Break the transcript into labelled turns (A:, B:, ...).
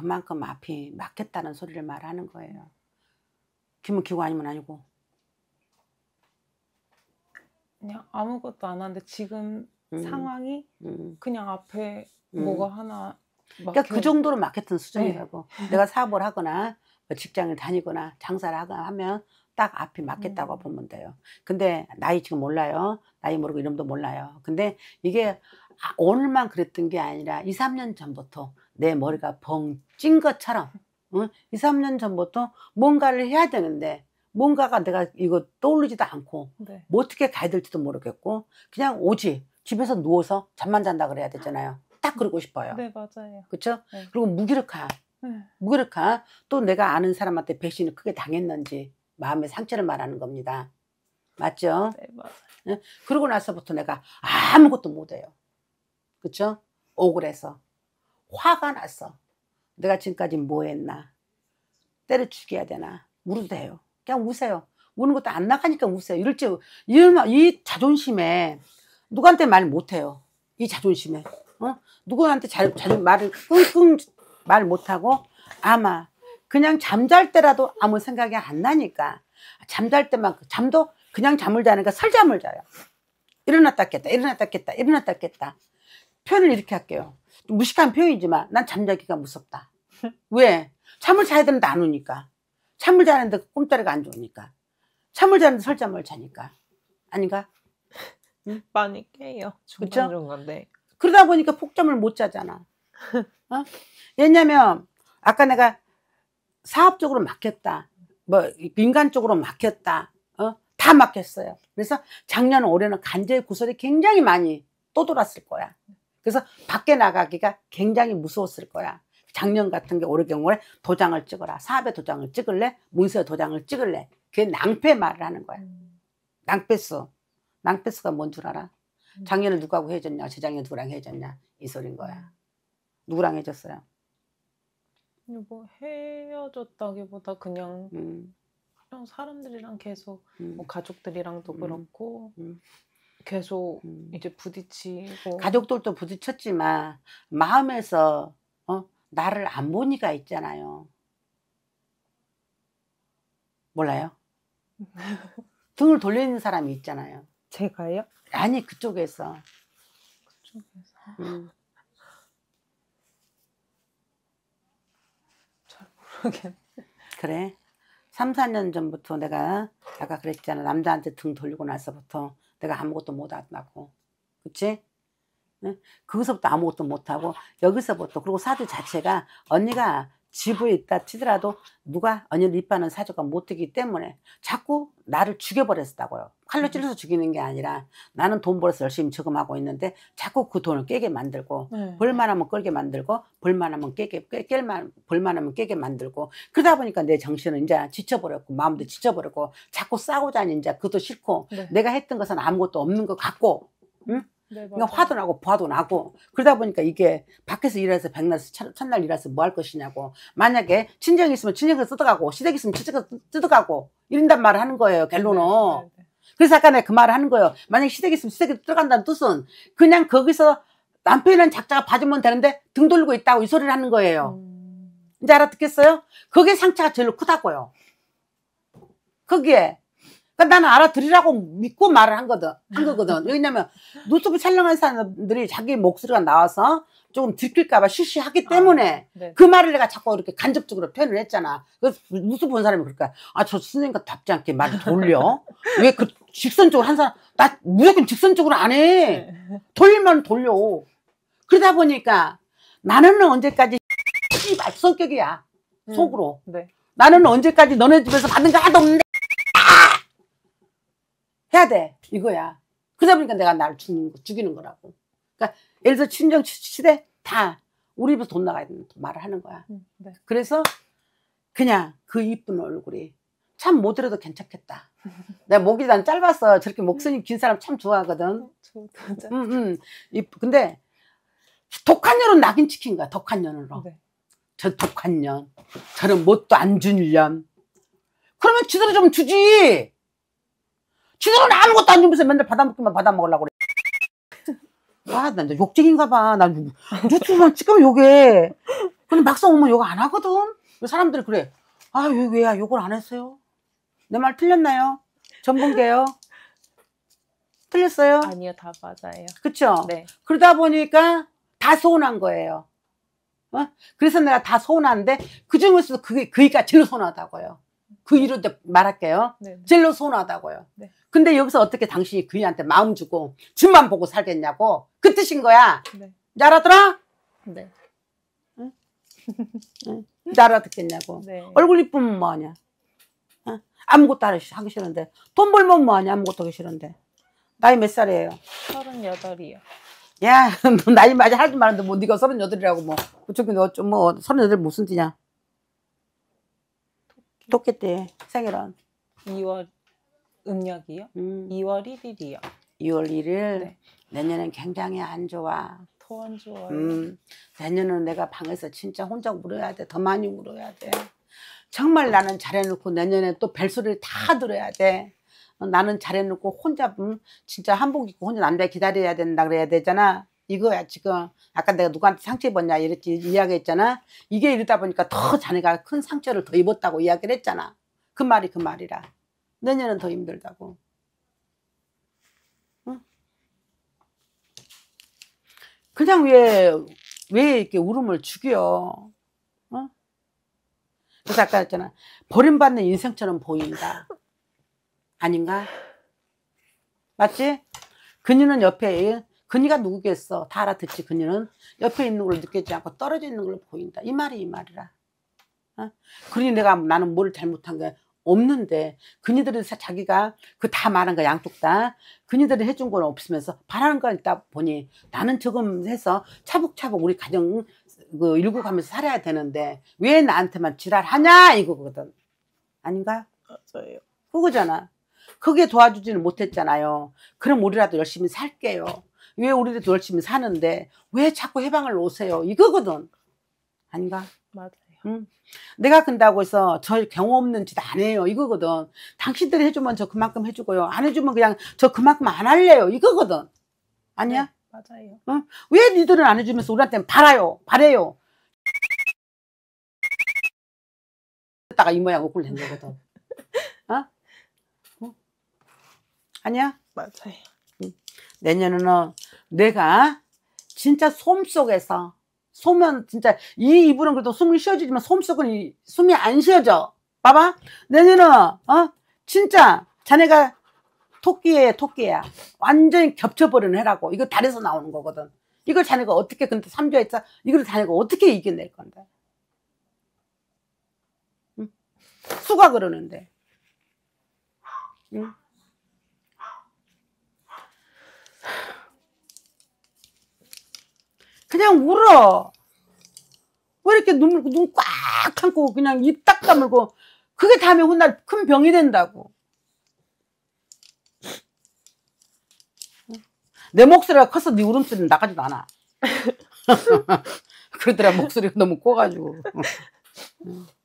A: 그만큼 앞이 막혔다는 소리를 말하는 거예요. 김은 기고 아니면 아니고. 그냥 아무것도 안 하는데 지금 음. 상황이 음. 그냥 앞에 음. 뭐가 하나 그러니까 그 정도로 막혔던 수준이라고 네. 내가 사업을 하거나 뭐 직장을 다니거나 장사를 하거나 하면 딱 앞이 막혔다고 음. 보면 돼요 근데 나이 지금 몰라요 나이 모르고 이름도 몰라요 근데 이게 아, 오늘만 그랬던 게 아니라 2, 3년 전부터 내 머리가 벙 찐 것처럼 응? 2, 3년 전부터 뭔가를 해야 되는데 뭔가가 내가 이거 떠오르지도 않고 네. 뭐 어떻게 가야 될지도 모르겠고 그냥 오지 집에서 누워서 잠만 잔다 그래야 되잖아요. 딱 그러고 싶어요. 네 맞아요. 그렇죠? 네. 그리고 무기력한 네. 무기력한 또 내가 아는 사람한테 배신을 크게 당했는지 마음의 상처를 말하는 겁니다. 맞죠? 네 맞아요. 그러고 나서부터 내가 아무것도 못해요. 그렇죠? 억울해서 화가 났어. 내가 지금까지 뭐 했나? 때려 죽여야 되나? 울어도 돼요. 그냥 우세요. 우는 것도 안 나가니까 우세요. 이럴지, 이이 자존심에 누구한테 말 못해요. 이 자존심에. 어? 누구한테 자, 잘 말을 끙끙 말 못하고 아마 그냥 잠잘 때라도 아무 생각이 안 나니까 잠잘 때만 잠도 그냥 잠을 자니까 설잠을 자요. 일어났다 깼다 일어났다 깼다 일어났다 깼다 표현을 이렇게 할게요. 무식한 표현이지만 난 잠자기가 무섭다. 왜? 잠을 자야 되는데 안 오니까. 잠을 자는데 꿈자리가 안 좋으니까. 잠을 자는데 설잠을 자니까. 아닌가? 응? 많이 깨요. 중간중간. 네. 그러다 보니까 폭점을 못 자잖아. 어? 왜냐면 아까 내가 사업적으로 막혔다. 뭐 민간 쪽으로 막혔다. 어? 다 막혔어요. 그래서 작년 올해는 간제의 구설이 굉장히 많이 떠돌았을 거야. 그래서 밖에 나가기가 굉장히 무서웠을 거야. 작년 같은 게 올해 경우에 도장을 찍어라. 사업에 도장을 찍을래? 문서에 도장을 찍을래? 그게 낭패 말을 하는 거야. 낭패스. 낭패스가 뭔 줄 알아? 음. 작년에 누구하고 헤어졌냐? 재작년에 누구랑 헤어졌냐? 이 소린 거야. 음. 누구랑 헤어졌어요? 뭐 헤어졌다기보다 그냥 음. 그냥 사람들이랑 계속 음. 뭐 가족들이랑도 음. 그렇고 음. 계속 음. 이제 부딪히고 가족들도 부딪혔지만 마음에서 어? 나를 안 보니까 있잖아요. 몰라요? 등을 돌리는 사람이 있잖아요. 제가요? 아니 그쪽에서. 그쪽에서. 음. 잘 모르겠네. 그래. 3, 4년 전부터 내가 아까 그랬잖아. 남자한테 등 돌리고 나서부터 내가 아무것도 못 한다고. 그치? 응? 거기서부터 아무것도 못하고 여기서부터 그리고 사주 자체가 언니가 집을 있다 치더라도 누가 언니를 입하는 사주가 못 되기 때문에 자꾸 나를 죽여버렸다고요. 칼로 음. 찔러서 죽이는 게 아니라 나는 돈 벌어서 열심히 저금하고 있는데 자꾸 그 돈을 깨게 만들고 네. 벌만하면 끌게 만들고 벌만하면 깨게 깨, 깰만 벌만하면 깨게 만들고 그러다 보니까 내 정신은 이제 지쳐버렸고 마음도 지쳐버렸고 자꾸 싸우자니 이제 그것도 싫고 네. 내가 했던 것은 아무것도 없는 것 같고 응? 그러니까 화도 나고 화도 나고 그러다 보니까 이게 밖에서 일해서 백날에서 첫날 일해서 뭐 할 것이냐고 만약에 친정이 있으면 친정에서 뜯어가고 시댁이 있으면 시댁에서 뜯어가고 이런단 말을 하는 거예요 결론은 네 네, 네, 네, 그래서 아까 내가 그 말을 하는 거예요 만약에 시댁이 있으면 시댁에 들어간다는 뜻은 그냥 거기서 남편이란 작자가 봐주면 되는데 등 돌리고 있다고 이 소리를 하는 거예요 음... 이제 알아듣겠어요? 거기에 상처가 제일 크다고요 거기에 그 나는 알아들으라고 믿고 말을 한 거든 한 아. 거거든. 왜냐면 노트북 촬영한 사람들이 자기 목소리가 나와서 조금 들킬까봐 실시하기 아, 때문에 아, 네. 그 말을 내가 자꾸 이렇게 간접적으로 표현을 했잖아. 그래서 뉴스 본 사람이 그럴까? 그러니까, 아, 저 선생님과 답지 않게 말을 돌려. 왜 그 직선적으로 한 사람, 나 무조건 직선적으로 안 해. 네. 돌리면 돌려. 그러다 보니까 나는 언제까지 씨발 성격이야. 음. 속으로. 음, 네. 나는 언제까지 너네 집에서 받는 거 하나도 없는데 해야 돼. 이거야. 그러다 보니까 내가 나를 죽는, 죽이는 거라고. 그러니까 예를 들어 친정 시대 다 우리 입에서 돈 나가야 되는 말을 하는 거야. 음, 네. 그래서 그냥 그 이쁜 얼굴이 참 모델에도 괜찮겠다. 내가 목이 난 짧았어. 저렇게 목선이 긴 사람 참 좋아하거든. 어, 응, 응. 음, 음. 이, 근데 독한 년은 낙인 찍힌 거야. 독한 년으로. 네. 저 독한 년. 저는 못도안준 년. 그러면 지대로 좀 주지. 주는 아무것도 안 주면서 맨날 받아먹기만 받아먹으려고 그래. 아, 나 욕쟁인가 봐. 난 유튜브만 찍으면 욕해. 근데 막상 오면 욕 안 하거든? 사람들이 그래. 아, 왜, 왜야, 욕을 안 했어요? 내 말 틀렸나요? 전공개요? 틀렸어요? 아니요, 다 맞아요. 그쵸? 네. 그러다 보니까 다 서운한 거예요. 어? 그래서 내가 다 서운한데, 그 중에서도 그게, 그니까 제일 서운하다고요. 그 이유로 말할게요. 네 젤로 네. 손하다고요. 네. 근데 여기서 어떻게 당신이 그이한테 마음 주고 집만 보고 살겠냐고 그 뜻인 거야. 네. 알아들어? 네. 응? 응? 알아듣겠냐고. 네. 얼굴 이쁘면 뭐하냐. 응? 아무것도 하기 싫은데 돈 벌면 뭐하냐 아무것도 하기 싫은데. 나이 몇 살이에요? 서른이요 야, 너 나이 맞아 하지 말는데 뭐 네가 서른이라고 뭐. 그쪽이 너좀뭐 서른여 무슨 띠냐. 도끼 때 생일은? 2월 음력이요? 음. 2월 1일이요. 2월 1일 네. 내년엔 굉장히 안 좋아. 더안 좋아요. 음, 내년은 내가 방에서 진짜 혼자 울어야 돼. 더 많이 울어야 돼. 정말 나는 잘해놓고 내년에 또 벨소리를 다 들어야 돼. 나는 잘해놓고 혼자 음, 진짜 한복 입고 혼자 남자 기다려야 된다 그래야 되잖아. 이거야 지금 아까 내가 누구한테 상처 입었냐 이렇게 이야기했잖아 이게 이러다 보니까 더 자네가 큰 상처를 더 입었다고 이야기를 했잖아 그 말이 그 말이라 내년은 더 힘들다고 응? 그냥 왜 왜 이렇게 울음을 죽여 어? 그래서 아까 했잖아 버림받는 인생처럼 보인다 아닌가 맞지? 그녀는 옆에 그니가 누구겠어 다 알아듣지 그니는 옆에 있는 걸 느끼지 않고 떨어져 있는 걸로 보인다 이 말이 이 말이라 어? 그러니 내가 나는 뭘 잘못한 게 없는데 그니들은 자기가 그 다 말한 거 양쪽 다 그니들이 해준 건 없으면서 바라는 거 있다 보니 나는 조금 해서 차곡차곡 우리 가정 그 일구 가면서 살아야 되는데 왜 나한테만 지랄하냐 이거거든 아닌가? 맞아요 그거잖아 그게 도와주지는 못했잖아요 그럼 우리라도 열심히 살게요 왜 우리도 열심히 사는데 왜 자꾸 해방을 오세요? 이거거든. 아닌가? 맞아요. 응. 내가 근다고 해서 저 경험 없는 짓 안 해요. 이거거든. 당신들이 해주면 저 그만큼 해주고요. 안 해주면 그냥 저 그만큼 안 할래요. 이거거든. 아니야? 네, 맞아요. 응? 왜 니들은 안 해주면서 우리한테 바라요? 바래요? 다가 이 모양 옷을 낸 거거든. 어? 어? 아니야? 맞아요. 내년에는 내가 진짜 솜 속에서 소면 진짜 이 이불은 그래도 숨이 쉬어지지만 솜 속은 이, 숨이 안 쉬어져. 봐봐. 내년은 어 진짜 자네가 토끼에 토끼야. 완전히 겹쳐버리는 해라고. 이거 달에서 나오는 거거든. 이걸 자네가 어떻게 근데 삼조했자 이걸 자네가 어떻게 이겨낼 건데? 응? 수가 그러는데. 응? 그냥 울어. 왜 이렇게 눈물눈꽉 감고 그냥 입 딱 다물고 그게 다음에 훗날 큰 병이 된다고. 내 목소리가 커서 네 울음소리는 나가지도 않아. 그러더라 목소리가 너무 커가지고.